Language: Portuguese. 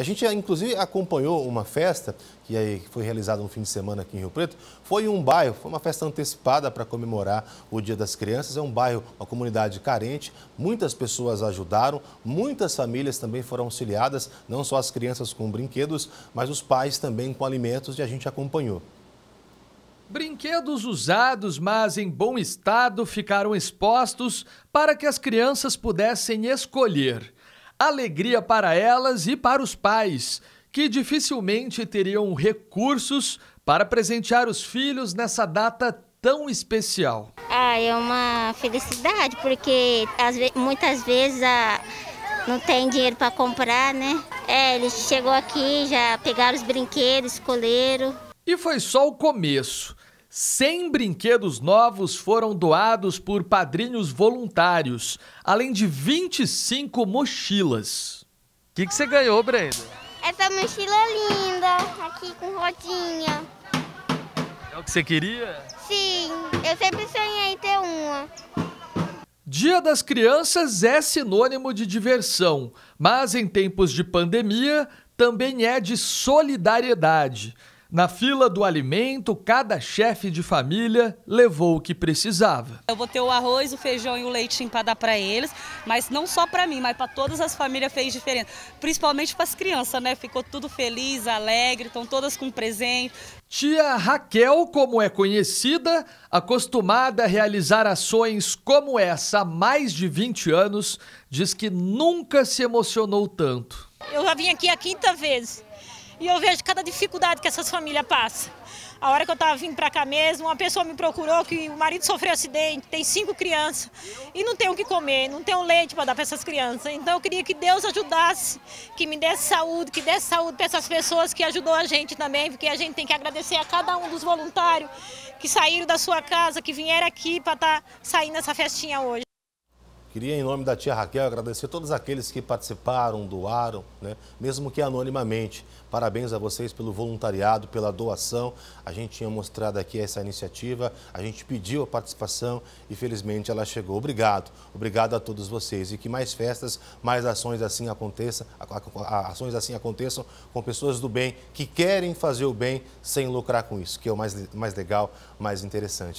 A gente, inclusive, acompanhou uma festa que aí foi realizada no fim de semana aqui em Rio Preto. Foi um bairro, foi uma festa antecipada para comemorar o Dia das Crianças. É um bairro, uma comunidade carente. Muitas pessoas ajudaram, muitas famílias também foram auxiliadas, não só as crianças com brinquedos, mas os pais também com alimentos e a gente acompanhou. Brinquedos usados, mas em bom estado, ficaram expostos para que as crianças pudessem escolher alegria para elas e para os pais, que dificilmente teriam recursos para presentear os filhos nessa data tão especial. Ah, é uma felicidade, porque muitas vezes a, não tem dinheiro para comprar, né? É, ele chegou aqui, já pegaram os brinquedos, escolheram. E foi só o começo. 100 brinquedos novos foram doados por padrinhos voluntários, além de 25 mochilas. O que, que você ganhou, Brenda? Essa mochila é linda, tá aqui com rodinha. É o que você queria? Sim, eu sempre sonhei ter uma. Dia das Crianças é sinônimo de diversão, mas em tempos de pandemia também é de solidariedade. Na fila do alimento, cada chefe de família levou o que precisava. Eu vou ter o arroz, o feijão e o leitinho para dar para eles, mas não só para mim, mas para todas as famílias fez diferença. Principalmente para as crianças, né? Ficou tudo feliz, alegre, estão todas com presente. Tia Raquel, como é conhecida, acostumada a realizar ações como essa há mais de 20 anos, diz que nunca se emocionou tanto. Eu já vim aqui a quinta vez. E eu vejo cada dificuldade que essas famílias passam. A hora que eu estava vindo para cá mesmo, uma pessoa me procurou que o marido sofreu acidente, tem cinco crianças e não tem o que comer, não tem o leite para dar para essas crianças. Então eu queria que Deus ajudasse, que me desse saúde, que desse saúde para essas pessoas que ajudou a gente também, porque a gente tem que agradecer a cada um dos voluntários que saíram da sua casa, que vieram aqui para estar tá saindo essa festinha hoje. Queria, em nome da tia Raquel, agradecer a todos aqueles que participaram, doaram, né? mesmo que anonimamente. Parabéns a vocês pelo voluntariado, pela doação. A gente tinha mostrado aqui essa iniciativa, a gente pediu a participação e felizmente ela chegou. Obrigado, obrigado a todos vocês. E que mais festas, mais ações assim aconteçam, ações assim aconteçam com pessoas do bem que querem fazer o bem sem lucrar com isso, que é o mais, mais legal, mais interessante.